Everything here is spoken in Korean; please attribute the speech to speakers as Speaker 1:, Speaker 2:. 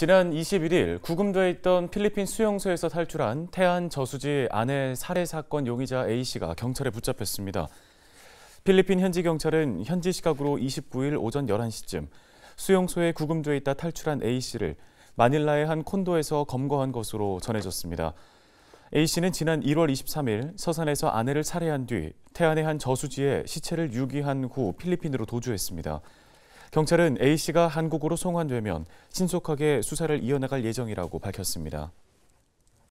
Speaker 1: 지난 21일 구금되어 있던 필리핀 수용소에서 탈출한 태안 저수지 아내 살해 사건 용의자 A씨가 경찰에 붙잡혔습니다. 필리핀 현지 경찰은 현지 시각으로 29일 오전 11시쯤 수용소에 구금돼 있다 탈출한 A씨를 마닐라의 한 콘도에서 검거한 것으로 전해졌습니다. A씨는 지난 1월 23일 서산에서 아내를 살해한 뒤 태안의 한 저수지에 시체를 유기한 후 필리핀으로 도주했습니다. 경찰은 A씨가 한국으로 송환되면 신속하게 수사를 이어나갈 예정이라고 밝혔습니다.